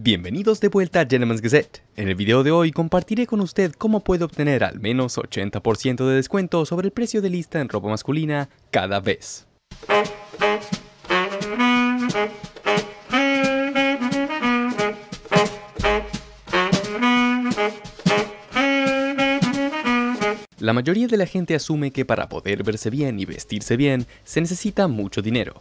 Bienvenidos de vuelta a Gentleman's Gazette. En el video de hoy compartiré con usted cómo puede obtener al menos 80% de descuento sobre el precio de lista en ropa masculina cada vez. La mayoría de la gente asume que para poder verse bien y vestirse bien se necesita mucho dinero.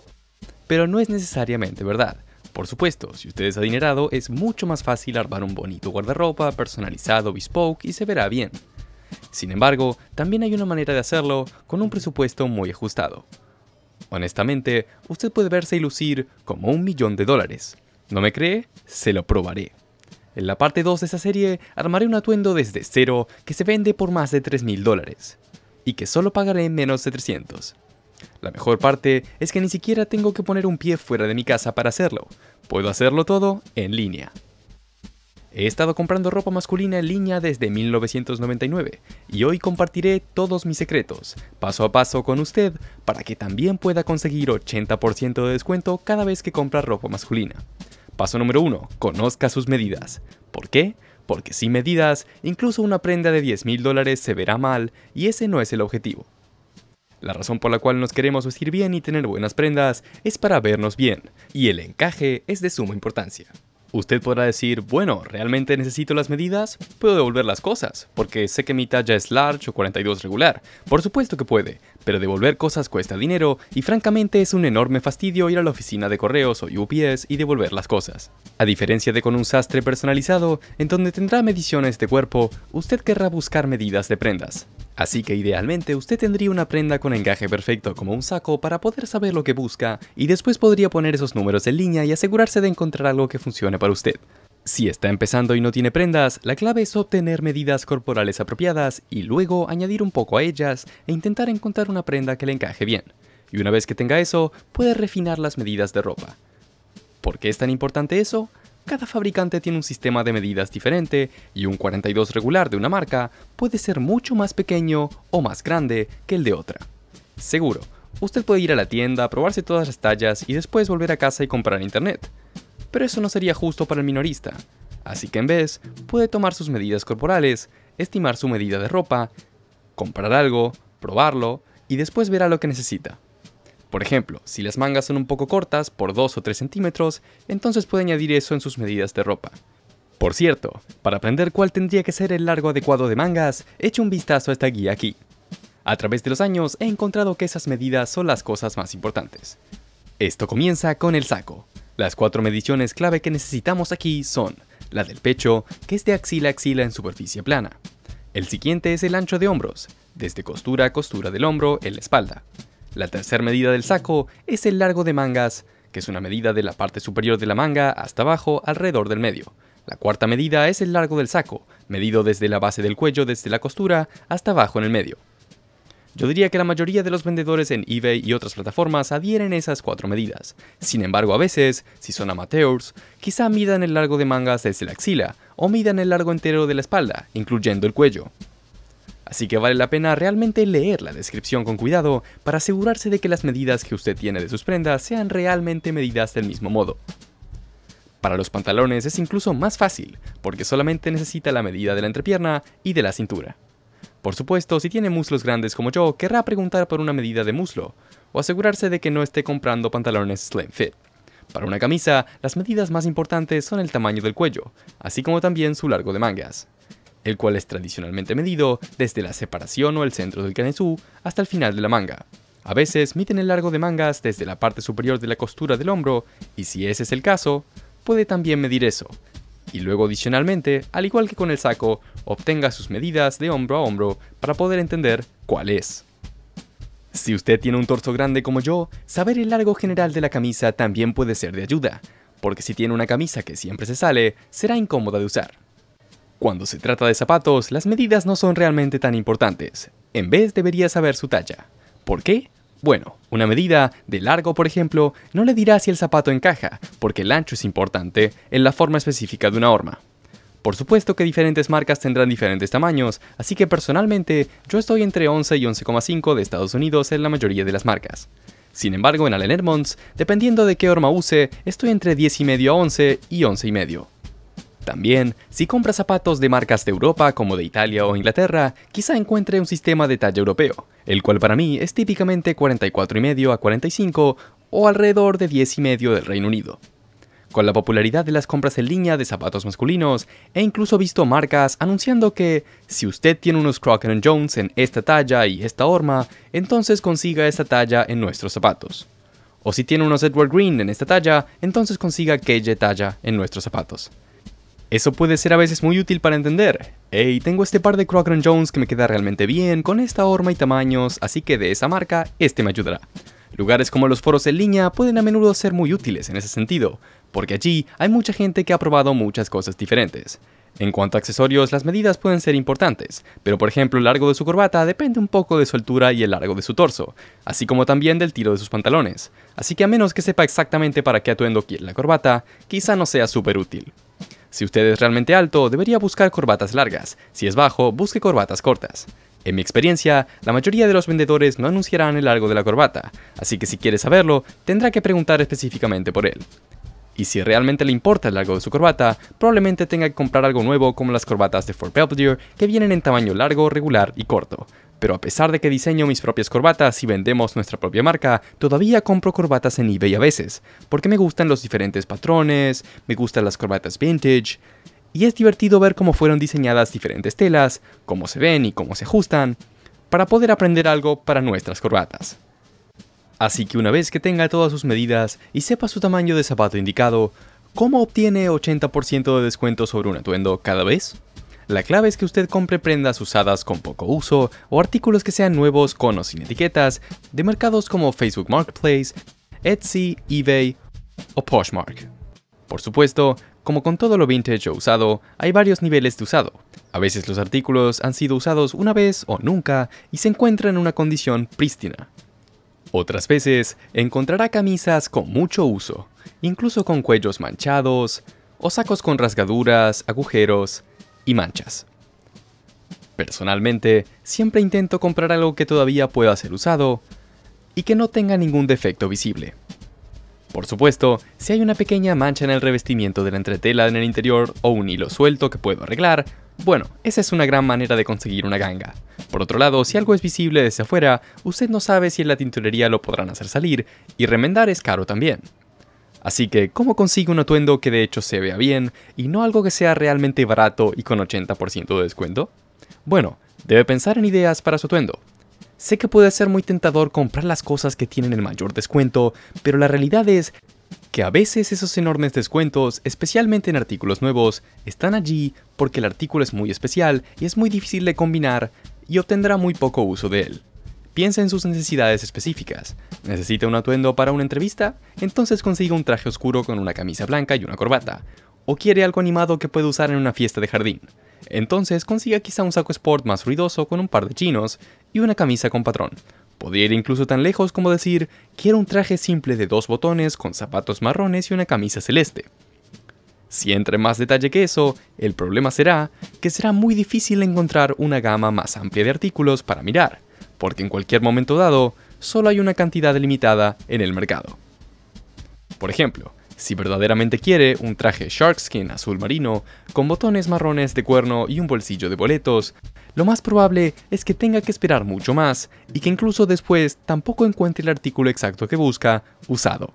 Pero no es necesariamente verdad. Por supuesto, si usted es adinerado, es mucho más fácil armar un bonito guardarropa personalizado bespoke y se verá bien. Sin embargo, también hay una manera de hacerlo con un presupuesto muy ajustado. Honestamente, usted puede verse y lucir como un millón de dólares. ¿No me cree? Se lo probaré. En la parte 2 de esta serie armaré un atuendo desde cero que se vende por más de 3.000 dólares y que solo pagaré menos de 300. La mejor parte es que ni siquiera tengo que poner un pie fuera de mi casa para hacerlo. Puedo hacerlo todo en línea. He estado comprando ropa masculina en línea desde 1999 y hoy compartiré todos mis secretos, paso a paso con usted, para que también pueda conseguir 80% de descuento cada vez que compra ropa masculina. Paso número 1. Conozca sus medidas. ¿Por qué? Porque sin medidas, incluso una prenda de $10,000 mil dólares se verá mal y ese no es el objetivo. La razón por la cual nos queremos vestir bien y tener buenas prendas es para vernos bien, y el encaje es de suma importancia. Usted podrá decir, bueno, ¿realmente necesito las medidas? Puedo devolver las cosas, porque sé que mi talla es large o 42 regular. Por supuesto que puede, pero devolver cosas cuesta dinero y francamente es un enorme fastidio ir a la oficina de correos o UPS y devolver las cosas. A diferencia de con un sastre personalizado, en donde tendrá mediciones de cuerpo, usted querrá buscar medidas de prendas. Así que idealmente usted tendría una prenda con encaje perfecto como un saco para poder saber lo que busca y después podría poner esos números en línea y asegurarse de encontrar algo que funcione para usted. Si está empezando y no tiene prendas, la clave es obtener medidas corporales apropiadas y luego añadir un poco a ellas e intentar encontrar una prenda que le encaje bien. Y una vez que tenga eso, puede refinar las medidas de ropa. ¿Por qué es tan importante eso? Cada fabricante tiene un sistema de medidas diferente y un 42 regular de una marca puede ser mucho más pequeño o más grande que el de otra. Seguro, usted puede ir a la tienda, probarse todas las tallas y después volver a casa y comprar internet pero eso no sería justo para el minorista. Así que en vez, puede tomar sus medidas corporales, estimar su medida de ropa, comprar algo, probarlo y después verá lo que necesita. Por ejemplo, si las mangas son un poco cortas, por 2 o 3 centímetros, entonces puede añadir eso en sus medidas de ropa. Por cierto, para aprender cuál tendría que ser el largo adecuado de mangas, eche un vistazo a esta guía aquí. A través de los años he encontrado que esas medidas son las cosas más importantes. Esto comienza con el saco, las cuatro mediciones clave que necesitamos aquí son la del pecho, que es de axila a axila en superficie plana. El siguiente es el ancho de hombros, desde costura a costura del hombro en la espalda. La tercera medida del saco es el largo de mangas, que es una medida de la parte superior de la manga hasta abajo alrededor del medio. La cuarta medida es el largo del saco, medido desde la base del cuello desde la costura hasta abajo en el medio. Yo diría que la mayoría de los vendedores en eBay y otras plataformas adhieren esas cuatro medidas. Sin embargo, a veces, si son amateurs, quizá midan el largo de mangas desde la axila o midan el largo entero de la espalda, incluyendo el cuello. Así que vale la pena realmente leer la descripción con cuidado para asegurarse de que las medidas que usted tiene de sus prendas sean realmente medidas del mismo modo. Para los pantalones es incluso más fácil, porque solamente necesita la medida de la entrepierna y de la cintura. Por supuesto, si tiene muslos grandes como yo, querrá preguntar por una medida de muslo, o asegurarse de que no esté comprando pantalones slim fit. Para una camisa, las medidas más importantes son el tamaño del cuello, así como también su largo de mangas, el cual es tradicionalmente medido desde la separación o el centro del canesú hasta el final de la manga. A veces miden el largo de mangas desde la parte superior de la costura del hombro, y si ese es el caso, puede también medir eso, y luego adicionalmente, al igual que con el saco, obtenga sus medidas de hombro a hombro para poder entender cuál es. Si usted tiene un torso grande como yo, saber el largo general de la camisa también puede ser de ayuda, porque si tiene una camisa que siempre se sale, será incómoda de usar. Cuando se trata de zapatos, las medidas no son realmente tan importantes. En vez debería saber su talla. ¿Por qué? Bueno, una medida de largo, por ejemplo, no le dirá si el zapato encaja, porque el ancho es importante en la forma específica de una horma. Por supuesto que diferentes marcas tendrán diferentes tamaños, así que personalmente yo estoy entre 11 y 11,5 de Estados Unidos en la mayoría de las marcas. Sin embargo, en Allen Edmonds, dependiendo de qué horma use, estoy entre 10,5 a 11 y 11,5. También, si compra zapatos de marcas de Europa como de Italia o Inglaterra, quizá encuentre un sistema de talla europeo, el cual para mí es típicamente y medio a 45 o alrededor de y medio del Reino Unido. Con la popularidad de las compras en línea de zapatos masculinos, he incluso visto marcas anunciando que si usted tiene unos Crockett Jones en esta talla y esta horma, entonces consiga esta talla en nuestros zapatos. O si tiene unos Edward Green en esta talla, entonces consiga aquella talla en nuestros zapatos. Eso puede ser a veces muy útil para entender, Hey, tengo este par de Crocker Jones que me queda realmente bien, con esta horma y tamaños, así que de esa marca, este me ayudará. Lugares como los foros en línea pueden a menudo ser muy útiles en ese sentido, porque allí hay mucha gente que ha probado muchas cosas diferentes. En cuanto a accesorios, las medidas pueden ser importantes, pero por ejemplo el largo de su corbata depende un poco de su altura y el largo de su torso, así como también del tiro de sus pantalones, así que a menos que sepa exactamente para qué atuendo quiere la corbata, quizá no sea súper útil. Si usted es realmente alto, debería buscar corbatas largas. Si es bajo, busque corbatas cortas. En mi experiencia, la mayoría de los vendedores no anunciarán el largo de la corbata, así que si quiere saberlo, tendrá que preguntar específicamente por él. Y si realmente le importa el largo de su corbata, probablemente tenga que comprar algo nuevo como las corbatas de Fort Belvedere que vienen en tamaño largo, regular y corto, pero a pesar de que diseño mis propias corbatas y vendemos nuestra propia marca, todavía compro corbatas en eBay a veces, porque me gustan los diferentes patrones, me gustan las corbatas vintage, y es divertido ver cómo fueron diseñadas diferentes telas, cómo se ven y cómo se ajustan, para poder aprender algo para nuestras corbatas. Así que una vez que tenga todas sus medidas y sepa su tamaño de zapato indicado, ¿cómo obtiene 80% de descuento sobre un atuendo cada vez? La clave es que usted compre prendas usadas con poco uso o artículos que sean nuevos con o sin etiquetas de mercados como Facebook Marketplace, Etsy, eBay o Poshmark. Por supuesto, como con todo lo vintage o usado, hay varios niveles de usado. A veces los artículos han sido usados una vez o nunca y se encuentran en una condición prístina. Otras veces encontrará camisas con mucho uso, incluso con cuellos manchados, o sacos con rasgaduras, agujeros, y manchas. Personalmente, siempre intento comprar algo que todavía pueda ser usado y que no tenga ningún defecto visible. Por supuesto, si hay una pequeña mancha en el revestimiento de la entretela en el interior o un hilo suelto que puedo arreglar, bueno, esa es una gran manera de conseguir una ganga. Por otro lado, si algo es visible desde afuera, usted no sabe si en la tintorería lo podrán hacer salir, y remendar es caro también. Así que, ¿cómo consigue un atuendo que de hecho se vea bien y no algo que sea realmente barato y con 80% de descuento? Bueno, debe pensar en ideas para su atuendo. Sé que puede ser muy tentador comprar las cosas que tienen el mayor descuento, pero la realidad es que a veces esos enormes descuentos, especialmente en artículos nuevos, están allí porque el artículo es muy especial y es muy difícil de combinar y obtendrá muy poco uso de él. Piensa en sus necesidades específicas. ¿Necesita un atuendo para una entrevista? Entonces consiga un traje oscuro con una camisa blanca y una corbata. ¿O quiere algo animado que puede usar en una fiesta de jardín? Entonces consiga quizá un saco sport más ruidoso con un par de chinos y una camisa con patrón. Podría ir incluso tan lejos como decir, quiero un traje simple de dos botones con zapatos marrones y una camisa celeste. Si entre más detalle que eso, el problema será que será muy difícil encontrar una gama más amplia de artículos para mirar porque en cualquier momento dado solo hay una cantidad limitada en el mercado. Por ejemplo, si verdaderamente quiere un traje sharkskin azul marino, con botones marrones de cuerno y un bolsillo de boletos, lo más probable es que tenga que esperar mucho más y que incluso después tampoco encuentre el artículo exacto que busca usado.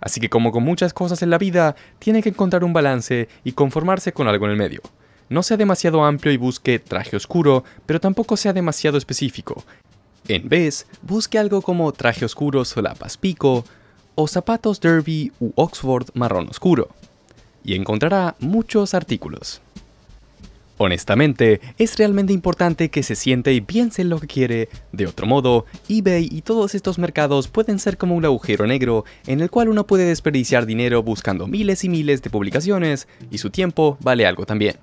Así que como con muchas cosas en la vida, tiene que encontrar un balance y conformarse con algo en el medio no sea demasiado amplio y busque traje oscuro, pero tampoco sea demasiado específico. En vez, busque algo como traje oscuro solapas pico o zapatos derby u Oxford marrón oscuro, y encontrará muchos artículos. Honestamente, es realmente importante que se siente y piense en lo que quiere. De otro modo, eBay y todos estos mercados pueden ser como un agujero negro en el cual uno puede desperdiciar dinero buscando miles y miles de publicaciones y su tiempo vale algo también.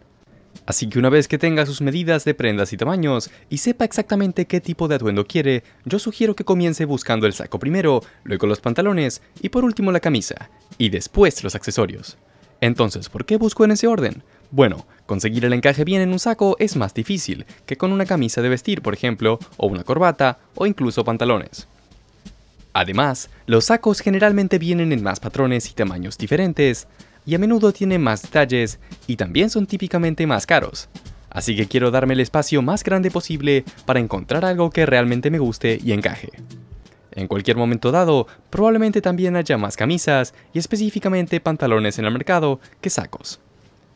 Así que una vez que tenga sus medidas de prendas y tamaños y sepa exactamente qué tipo de atuendo quiere, yo sugiero que comience buscando el saco primero, luego los pantalones y por último la camisa, y después los accesorios. Entonces, ¿por qué busco en ese orden? Bueno, conseguir el encaje bien en un saco es más difícil que con una camisa de vestir, por ejemplo, o una corbata, o incluso pantalones. Además, los sacos generalmente vienen en más patrones y tamaños diferentes, y a menudo tiene más detalles y también son típicamente más caros. Así que quiero darme el espacio más grande posible para encontrar algo que realmente me guste y encaje. En cualquier momento dado, probablemente también haya más camisas y específicamente pantalones en el mercado que sacos.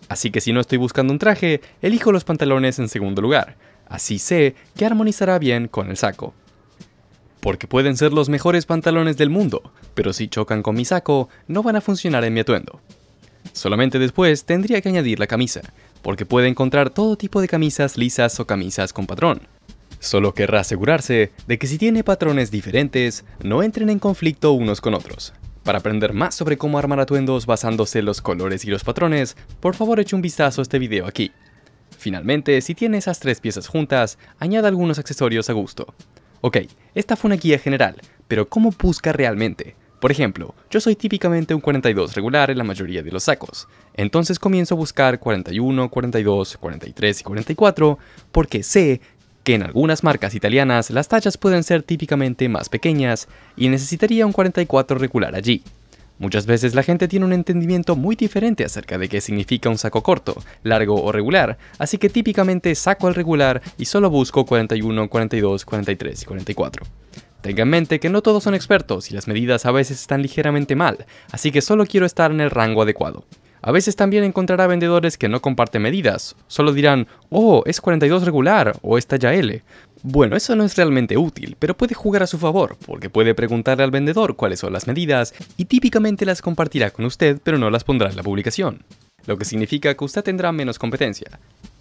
Así que si no estoy buscando un traje, elijo los pantalones en segundo lugar, así sé que armonizará bien con el saco. Porque pueden ser los mejores pantalones del mundo, pero si chocan con mi saco, no van a funcionar en mi atuendo. Solamente después tendría que añadir la camisa, porque puede encontrar todo tipo de camisas lisas o camisas con patrón. Solo querrá asegurarse de que si tiene patrones diferentes, no entren en conflicto unos con otros. Para aprender más sobre cómo armar atuendos basándose en los colores y los patrones, por favor eche un vistazo a este video aquí. Finalmente, si tiene esas tres piezas juntas, añada algunos accesorios a gusto. Ok, esta fue una guía general, pero ¿cómo busca realmente? Por ejemplo, yo soy típicamente un 42 regular en la mayoría de los sacos, entonces comienzo a buscar 41, 42, 43 y 44 porque sé que en algunas marcas italianas las tallas pueden ser típicamente más pequeñas y necesitaría un 44 regular allí. Muchas veces la gente tiene un entendimiento muy diferente acerca de qué significa un saco corto, largo o regular, así que típicamente saco al regular y solo busco 41, 42, 43 y 44. Tenga en mente que no todos son expertos y las medidas a veces están ligeramente mal, así que solo quiero estar en el rango adecuado. A veces también encontrará vendedores que no comparten medidas, solo dirán, oh, es 42 regular o esta ya L. Bueno, eso no es realmente útil, pero puede jugar a su favor, porque puede preguntarle al vendedor cuáles son las medidas y típicamente las compartirá con usted, pero no las pondrá en la publicación lo que significa que usted tendrá menos competencia.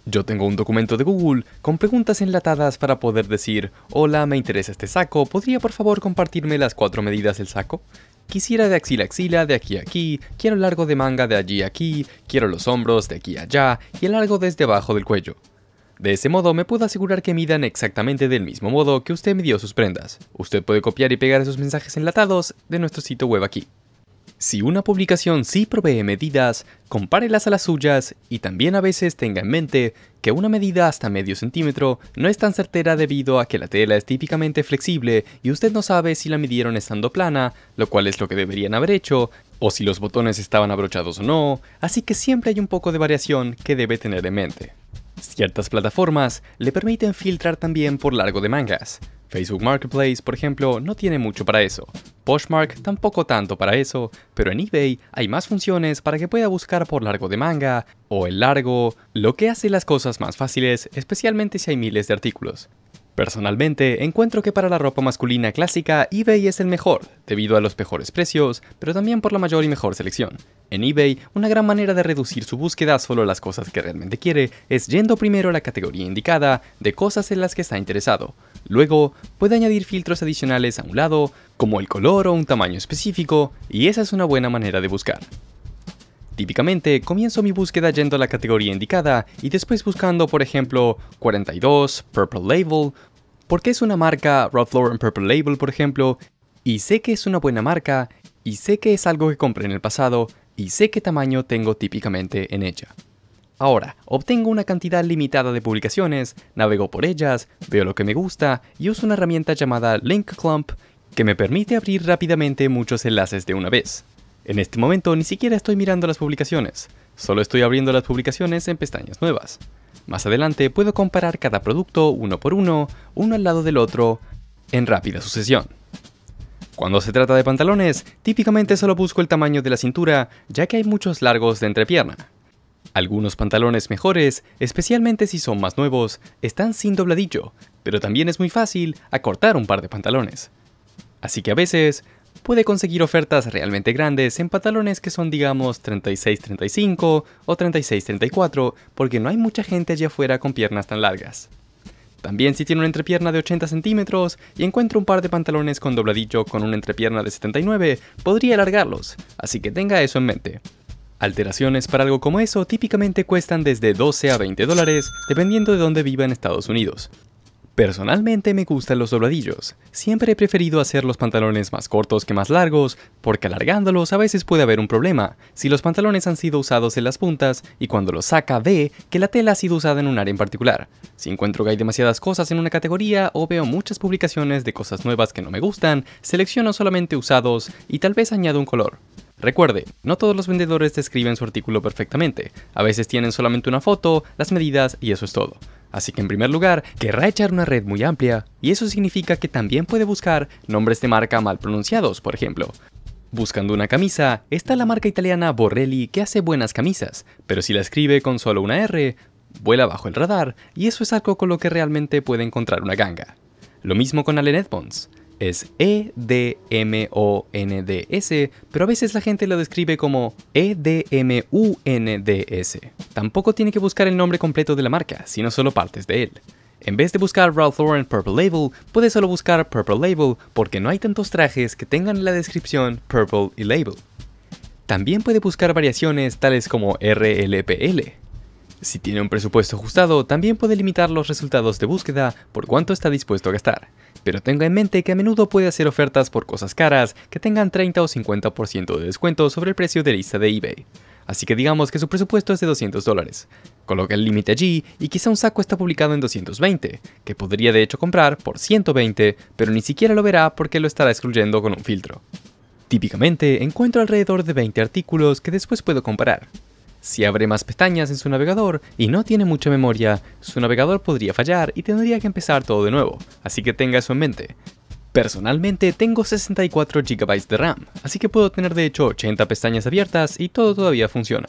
Yo tengo un documento de Google con preguntas enlatadas para poder decir, hola, me interesa este saco, ¿podría por favor compartirme las cuatro medidas del saco? Quisiera de axila a axila, de aquí a aquí, quiero largo de manga de allí a aquí, quiero los hombros de aquí a allá y el largo desde abajo del cuello. De ese modo me puedo asegurar que midan exactamente del mismo modo que usted midió sus prendas. Usted puede copiar y pegar esos mensajes enlatados de nuestro sitio web aquí. Si una publicación sí provee medidas, compárelas a las suyas y también a veces tenga en mente que una medida hasta medio centímetro no es tan certera debido a que la tela es típicamente flexible y usted no sabe si la midieron estando plana, lo cual es lo que deberían haber hecho, o si los botones estaban abrochados o no, así que siempre hay un poco de variación que debe tener en mente. Ciertas plataformas le permiten filtrar también por largo de mangas, Facebook Marketplace, por ejemplo, no tiene mucho para eso. Poshmark tampoco tanto para eso, pero en eBay hay más funciones para que pueda buscar por largo de manga o el largo, lo que hace las cosas más fáciles, especialmente si hay miles de artículos. Personalmente, encuentro que para la ropa masculina clásica, eBay es el mejor, debido a los mejores precios, pero también por la mayor y mejor selección. En eBay, una gran manera de reducir su búsqueda a solo las cosas que realmente quiere es yendo primero a la categoría indicada de cosas en las que está interesado. Luego, puede añadir filtros adicionales a un lado, como el color o un tamaño específico, y esa es una buena manera de buscar. Típicamente, comienzo mi búsqueda yendo a la categoría indicada y después buscando, por ejemplo, 42, Purple Label, porque es una marca, Ralph Lauren Purple Label, por ejemplo, y sé que es una buena marca, y sé que es algo que compré en el pasado, y sé qué tamaño tengo típicamente en ella. Ahora, obtengo una cantidad limitada de publicaciones, navego por ellas, veo lo que me gusta y uso una herramienta llamada Link Clump que me permite abrir rápidamente muchos enlaces de una vez. En este momento ni siquiera estoy mirando las publicaciones, solo estoy abriendo las publicaciones en pestañas nuevas. Más adelante puedo comparar cada producto uno por uno, uno al lado del otro, en rápida sucesión. Cuando se trata de pantalones, típicamente solo busco el tamaño de la cintura, ya que hay muchos largos de entrepierna. Algunos pantalones mejores, especialmente si son más nuevos, están sin dobladillo, pero también es muy fácil acortar un par de pantalones. Así que a veces puede conseguir ofertas realmente grandes en pantalones que son digamos 36-35 o 36-34 porque no hay mucha gente allá afuera con piernas tan largas. También si tiene una entrepierna de 80 centímetros y encuentra un par de pantalones con dobladillo con una entrepierna de 79, podría alargarlos, así que tenga eso en mente. Alteraciones para algo como eso típicamente cuestan desde 12 a 20 dólares, dependiendo de dónde viva en Estados Unidos, Personalmente me gustan los dobladillos. Siempre he preferido hacer los pantalones más cortos que más largos, porque alargándolos a veces puede haber un problema, si los pantalones han sido usados en las puntas y cuando los saca ve que la tela ha sido usada en un área en particular. Si encuentro que hay demasiadas cosas en una categoría o veo muchas publicaciones de cosas nuevas que no me gustan, selecciono solamente usados y tal vez añado un color. Recuerde, no todos los vendedores describen su artículo perfectamente, a veces tienen solamente una foto, las medidas y eso es todo. Así que en primer lugar, querrá echar una red muy amplia, y eso significa que también puede buscar nombres de marca mal pronunciados, por ejemplo. Buscando una camisa, está la marca italiana Borrelli que hace buenas camisas, pero si la escribe con solo una R, vuela bajo el radar, y eso es algo con lo que realmente puede encontrar una ganga. Lo mismo con Allen Edmonds es E-D-M-O-N-D-S, pero a veces la gente lo describe como E-D-M-U-N-D-S. Tampoco tiene que buscar el nombre completo de la marca, sino solo partes de él. En vez de buscar Ralph Lauren Purple Label, puede solo buscar Purple Label porque no hay tantos trajes que tengan la descripción Purple y Label. También puede buscar variaciones tales como RLPL. Si tiene un presupuesto ajustado, también puede limitar los resultados de búsqueda por cuánto está dispuesto a gastar pero tenga en mente que a menudo puede hacer ofertas por cosas caras que tengan 30 o 50% de descuento sobre el precio de lista de eBay. Así que digamos que su presupuesto es de 200 dólares. Coloca el límite allí y quizá un saco está publicado en 220, que podría de hecho comprar por 120, pero ni siquiera lo verá porque lo estará excluyendo con un filtro. Típicamente encuentro alrededor de 20 artículos que después puedo comparar, si abre más pestañas en su navegador y no tiene mucha memoria, su navegador podría fallar y tendría que empezar todo de nuevo, así que tenga eso en mente. Personalmente tengo 64 GB de RAM, así que puedo tener de hecho 80 pestañas abiertas y todo todavía funciona.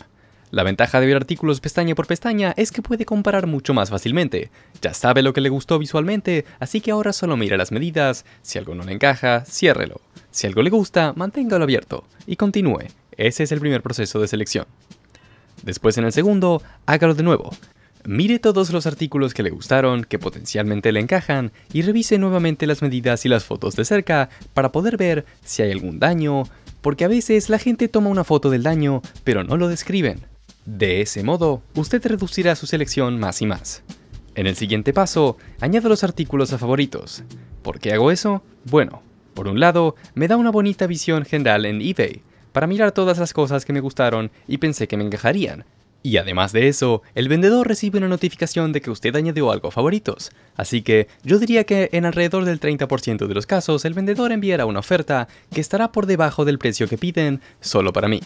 La ventaja de ver artículos pestaña por pestaña es que puede comparar mucho más fácilmente. Ya sabe lo que le gustó visualmente, así que ahora solo mira las medidas, si algo no le encaja, ciérrelo. Si algo le gusta, manténgalo abierto y continúe. Ese es el primer proceso de selección. Después en el segundo, hágalo de nuevo. Mire todos los artículos que le gustaron, que potencialmente le encajan, y revise nuevamente las medidas y las fotos de cerca para poder ver si hay algún daño, porque a veces la gente toma una foto del daño, pero no lo describen. De ese modo, usted reducirá su selección más y más. En el siguiente paso, añado los artículos a favoritos. ¿Por qué hago eso? Bueno, por un lado, me da una bonita visión general en eBay, para mirar todas las cosas que me gustaron y pensé que me encajarían. Y además de eso, el vendedor recibe una notificación de que usted añadió algo a favoritos. Así que yo diría que en alrededor del 30% de los casos el vendedor enviará una oferta que estará por debajo del precio que piden solo para mí.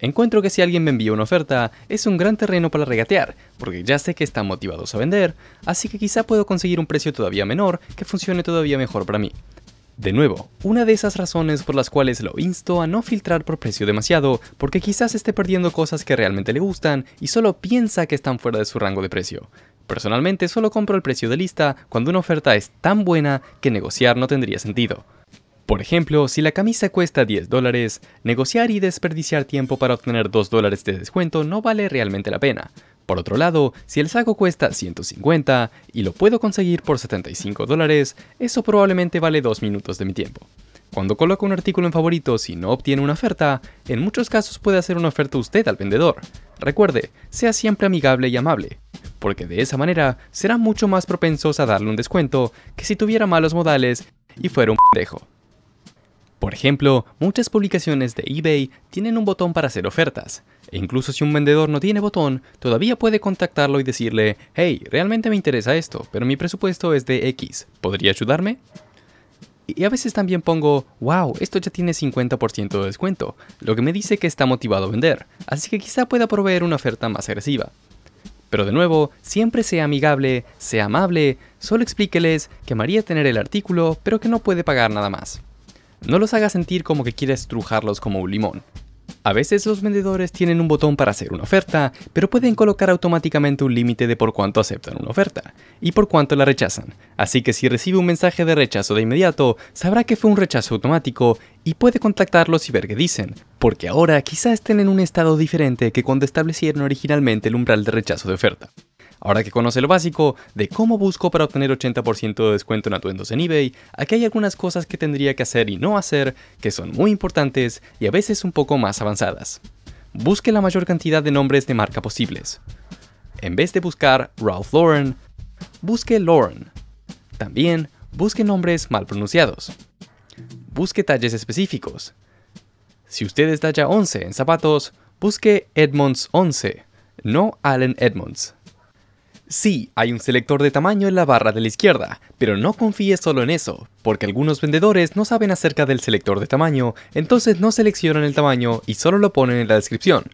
Encuentro que si alguien me envía una oferta, es un gran terreno para regatear, porque ya sé que están motivados a vender, así que quizá puedo conseguir un precio todavía menor que funcione todavía mejor para mí. De nuevo, una de esas razones por las cuales lo insto a no filtrar por precio demasiado, porque quizás esté perdiendo cosas que realmente le gustan y solo piensa que están fuera de su rango de precio. Personalmente solo compro el precio de lista cuando una oferta es tan buena que negociar no tendría sentido. Por ejemplo, si la camisa cuesta 10 dólares, negociar y desperdiciar tiempo para obtener 2 dólares de descuento no vale realmente la pena. Por otro lado, si el saco cuesta 150 y lo puedo conseguir por 75 dólares, eso probablemente vale 2 minutos de mi tiempo. Cuando coloco un artículo en favoritos y no obtiene una oferta, en muchos casos puede hacer una oferta usted al vendedor. Recuerde, sea siempre amigable y amable, porque de esa manera será mucho más propensos a darle un descuento que si tuviera malos modales y fuera un pendejo. Por ejemplo, muchas publicaciones de eBay tienen un botón para hacer ofertas, e incluso si un vendedor no tiene botón, todavía puede contactarlo y decirle, hey, realmente me interesa esto, pero mi presupuesto es de X, ¿podría ayudarme? Y a veces también pongo, wow, esto ya tiene 50% de descuento, lo que me dice que está motivado a vender, así que quizá pueda proveer una oferta más agresiva. Pero de nuevo, siempre sea amigable, sea amable, solo explíqueles que amaría tener el artículo, pero que no puede pagar nada más. No los hagas sentir como que quieres trujarlos como un limón. A veces los vendedores tienen un botón para hacer una oferta, pero pueden colocar automáticamente un límite de por cuánto aceptan una oferta y por cuánto la rechazan. Así que si recibe un mensaje de rechazo de inmediato, sabrá que fue un rechazo automático y puede contactarlos y ver qué dicen, porque ahora quizás estén en un estado diferente que cuando establecieron originalmente el umbral de rechazo de oferta. Ahora que conoce lo básico de cómo busco para obtener 80% de descuento en atuendos en eBay, aquí hay algunas cosas que tendría que hacer y no hacer que son muy importantes y a veces un poco más avanzadas. Busque la mayor cantidad de nombres de marca posibles. En vez de buscar Ralph Lauren, busque Lauren. También busque nombres mal pronunciados. Busque talles específicos. Si usted es talla 11 en zapatos, busque Edmonds 11, no Allen Edmonds. Sí, hay un selector de tamaño en la barra de la izquierda, pero no confíe solo en eso, porque algunos vendedores no saben acerca del selector de tamaño, entonces no seleccionan el tamaño y solo lo ponen en la descripción,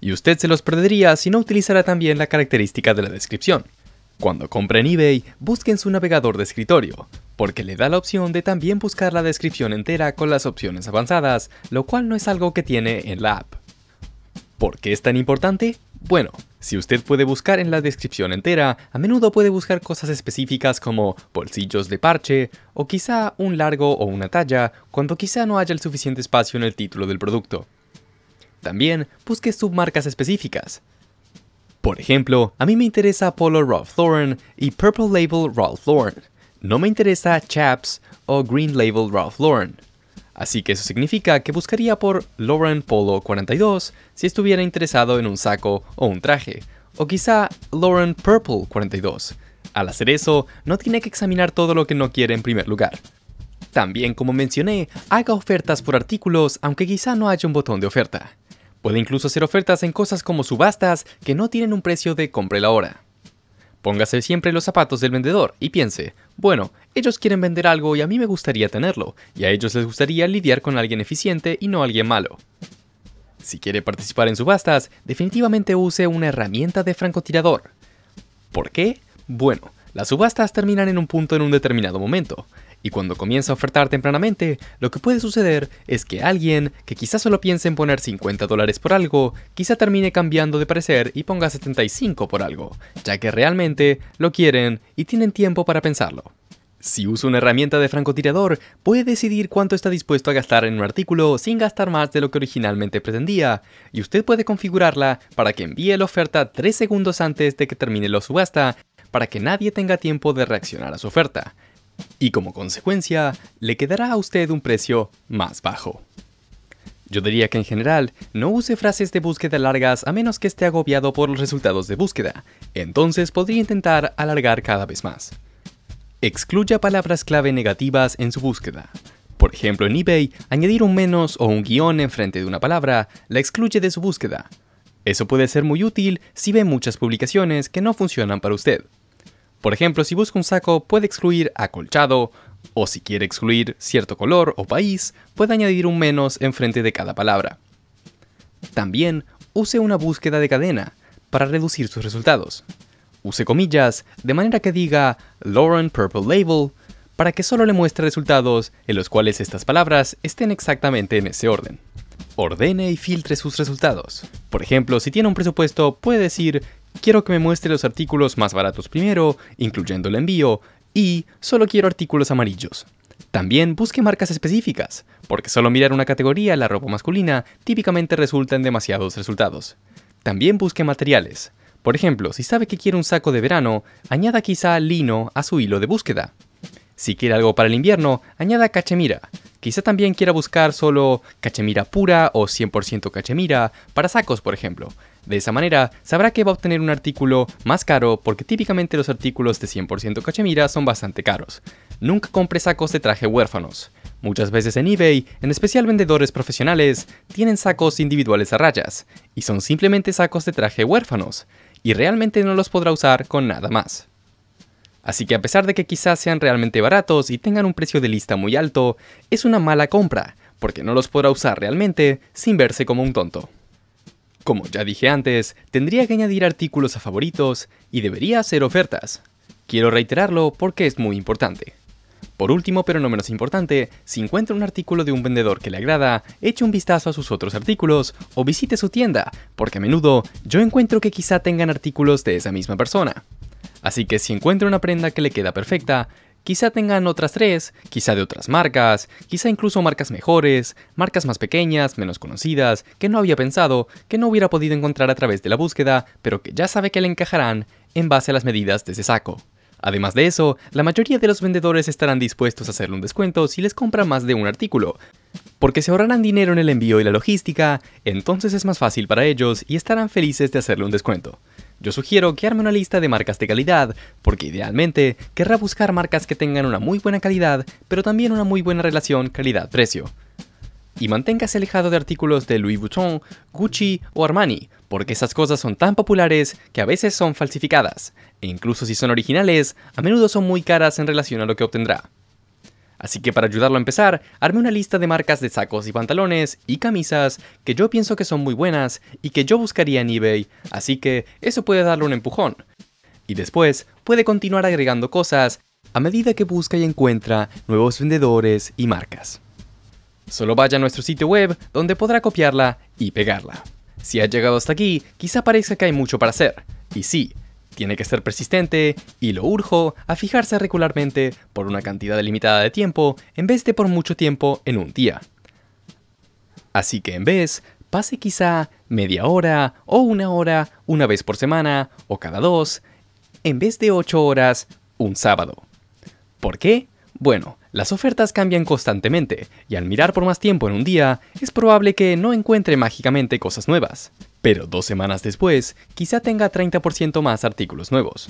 y usted se los perdería si no utilizara también la característica de la descripción. Cuando compre en eBay, busquen su navegador de escritorio, porque le da la opción de también buscar la descripción entera con las opciones avanzadas, lo cual no es algo que tiene en la app. ¿Por qué es tan importante? Bueno, si usted puede buscar en la descripción entera, a menudo puede buscar cosas específicas como bolsillos de parche, o quizá un largo o una talla, cuando quizá no haya el suficiente espacio en el título del producto. También busque submarcas específicas. Por ejemplo, a mí me interesa Polo Ralph Lauren y Purple Label Ralph Lauren. No me interesa Chaps o Green Label Ralph Lauren. Así que eso significa que buscaría por Lauren Polo 42 si estuviera interesado en un saco o un traje, o quizá Lauren Purple 42. Al hacer eso, no tiene que examinar todo lo que no quiere en primer lugar. También, como mencioné, haga ofertas por artículos aunque quizá no haya un botón de oferta. Puede incluso hacer ofertas en cosas como subastas que no tienen un precio de compra la hora. Póngase siempre los zapatos del vendedor y piense, bueno, ellos quieren vender algo y a mí me gustaría tenerlo, y a ellos les gustaría lidiar con alguien eficiente y no alguien malo. Si quiere participar en subastas, definitivamente use una herramienta de francotirador. ¿Por qué? Bueno, las subastas terminan en un punto en un determinado momento. Y cuando comienza a ofertar tempranamente, lo que puede suceder es que alguien que quizás solo piense en poner 50 dólares por algo, quizá termine cambiando de parecer y ponga 75 por algo, ya que realmente lo quieren y tienen tiempo para pensarlo. Si usa una herramienta de francotirador, puede decidir cuánto está dispuesto a gastar en un artículo sin gastar más de lo que originalmente pretendía, y usted puede configurarla para que envíe la oferta 3 segundos antes de que termine la subasta, para que nadie tenga tiempo de reaccionar a su oferta y como consecuencia le quedará a usted un precio más bajo. Yo diría que en general no use frases de búsqueda largas a menos que esté agobiado por los resultados de búsqueda, entonces podría intentar alargar cada vez más. Excluya palabras clave negativas en su búsqueda. Por ejemplo, en eBay, añadir un menos o un guión enfrente de una palabra la excluye de su búsqueda. Eso puede ser muy útil si ve muchas publicaciones que no funcionan para usted. Por ejemplo, si busca un saco, puede excluir acolchado, o si quiere excluir cierto color o país, puede añadir un menos enfrente de cada palabra. También use una búsqueda de cadena para reducir sus resultados. Use comillas de manera que diga Lauren Purple Label para que solo le muestre resultados en los cuales estas palabras estén exactamente en ese orden. Ordene y filtre sus resultados. Por ejemplo, si tiene un presupuesto, puede decir Quiero que me muestre los artículos más baratos primero, incluyendo el envío, y solo quiero artículos amarillos. También busque marcas específicas, porque solo mirar una categoría, la ropa masculina, típicamente resulta en demasiados resultados. También busque materiales. Por ejemplo, si sabe que quiere un saco de verano, añada quizá lino a su hilo de búsqueda. Si quiere algo para el invierno, añada cachemira. Quizá también quiera buscar solo cachemira pura o 100% cachemira para sacos, por ejemplo. De esa manera, sabrá que va a obtener un artículo más caro porque típicamente los artículos de 100% cachemira son bastante caros. Nunca compre sacos de traje huérfanos. Muchas veces en eBay, en especial vendedores profesionales, tienen sacos individuales a rayas, y son simplemente sacos de traje huérfanos, y realmente no los podrá usar con nada más. Así que a pesar de que quizás sean realmente baratos y tengan un precio de lista muy alto, es una mala compra, porque no los podrá usar realmente sin verse como un tonto. Como ya dije antes, tendría que añadir artículos a favoritos y debería hacer ofertas. Quiero reiterarlo porque es muy importante. Por último, pero no menos importante, si encuentra un artículo de un vendedor que le agrada, eche un vistazo a sus otros artículos o visite su tienda, porque a menudo yo encuentro que quizá tengan artículos de esa misma persona. Así que si encuentra una prenda que le queda perfecta, quizá tengan otras tres, quizá de otras marcas, quizá incluso marcas mejores, marcas más pequeñas, menos conocidas, que no había pensado, que no hubiera podido encontrar a través de la búsqueda, pero que ya sabe que le encajarán en base a las medidas de ese saco. Además de eso, la mayoría de los vendedores estarán dispuestos a hacerle un descuento si les compra más de un artículo, porque se ahorrarán dinero en el envío y la logística, entonces es más fácil para ellos y estarán felices de hacerle un descuento. Yo sugiero que arme una lista de marcas de calidad, porque idealmente querrá buscar marcas que tengan una muy buena calidad, pero también una muy buena relación calidad-precio. Y manténgase alejado de artículos de Louis Vuitton, Gucci o Armani, porque esas cosas son tan populares que a veces son falsificadas, e incluso si son originales, a menudo son muy caras en relación a lo que obtendrá. Así que para ayudarlo a empezar, arme una lista de marcas de sacos y pantalones y camisas que yo pienso que son muy buenas y que yo buscaría en eBay, así que eso puede darle un empujón. Y después puede continuar agregando cosas a medida que busca y encuentra nuevos vendedores y marcas. Solo vaya a nuestro sitio web donde podrá copiarla y pegarla. Si ha llegado hasta aquí, quizá parezca que hay mucho para hacer. Y sí, tiene que ser persistente, y lo urjo a fijarse regularmente por una cantidad limitada de tiempo en vez de por mucho tiempo en un día. Así que en vez, pase quizá media hora o una hora una vez por semana o cada dos, en vez de ocho horas un sábado. ¿Por qué? Bueno, las ofertas cambian constantemente, y al mirar por más tiempo en un día, es probable que no encuentre mágicamente cosas nuevas pero dos semanas después quizá tenga 30% más artículos nuevos.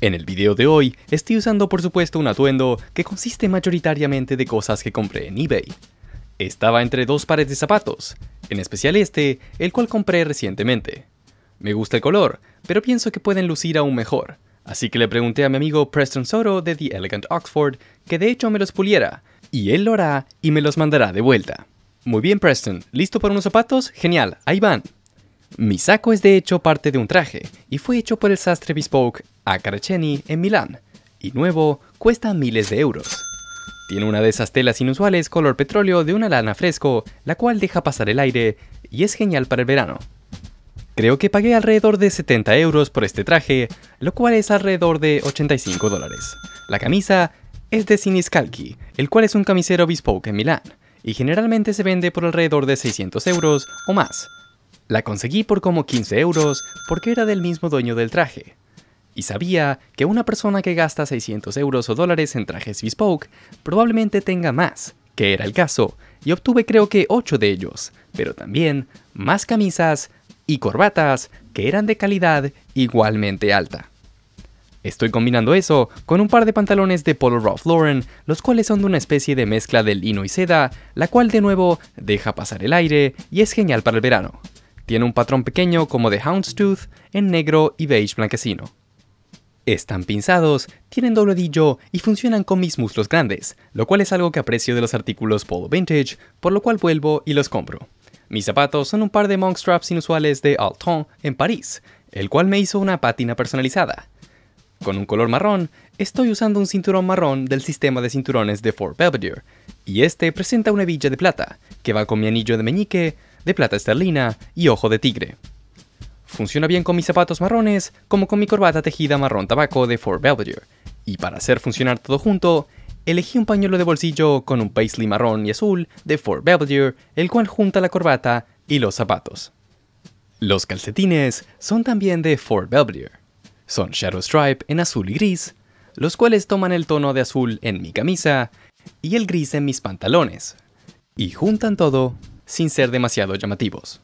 En el video de hoy estoy usando por supuesto un atuendo que consiste mayoritariamente de cosas que compré en eBay. Estaba entre dos pares de zapatos, en especial este, el cual compré recientemente. Me gusta el color, pero pienso que pueden lucir aún mejor, así que le pregunté a mi amigo Preston Soto de The Elegant Oxford que de hecho me los puliera, y él lo hará y me los mandará de vuelta. Muy bien Preston, ¿listo para unos zapatos? Genial, ahí van. Mi saco es de hecho parte de un traje y fue hecho por el sastre bespoke a en Milán, y nuevo cuesta miles de euros. Tiene una de esas telas inusuales color petróleo de una lana fresco, la cual deja pasar el aire y es genial para el verano. Creo que pagué alrededor de 70 euros por este traje, lo cual es alrededor de 85 dólares. La camisa es de Siniskalki, el cual es un camisero bespoke en Milán, y generalmente se vende por alrededor de 600 euros o más. La conseguí por como 15 euros porque era del mismo dueño del traje. Y sabía que una persona que gasta 600 euros o dólares en trajes bespoke probablemente tenga más, que era el caso, y obtuve creo que 8 de ellos, pero también más camisas y corbatas que eran de calidad igualmente alta. Estoy combinando eso con un par de pantalones de Polo Ralph Lauren, los cuales son de una especie de mezcla de lino y seda, la cual de nuevo deja pasar el aire y es genial para el verano. Tiene un patrón pequeño como de houndstooth en negro y beige blanquecino. Están pinzados, tienen dobladillo y funcionan con mis muslos grandes, lo cual es algo que aprecio de los artículos Polo Vintage, por lo cual vuelvo y los compro. Mis zapatos son un par de monk straps inusuales de Alton en París, el cual me hizo una pátina personalizada. Con un color marrón, estoy usando un cinturón marrón del sistema de cinturones de Fort Belvedere, y este presenta una hebilla de plata, que va con mi anillo de meñique, de plata esterlina y ojo de tigre. Funciona bien con mis zapatos marrones como con mi corbata tejida marrón tabaco de Fort Belvedere, y para hacer funcionar todo junto, elegí un pañuelo de bolsillo con un paisley marrón y azul de Fort Belvedere, el cual junta la corbata y los zapatos. Los calcetines son también de Fort Belvedere. Son Shadow Stripe en azul y gris, los cuales toman el tono de azul en mi camisa y el gris en mis pantalones, y juntan todo sin ser demasiado llamativos.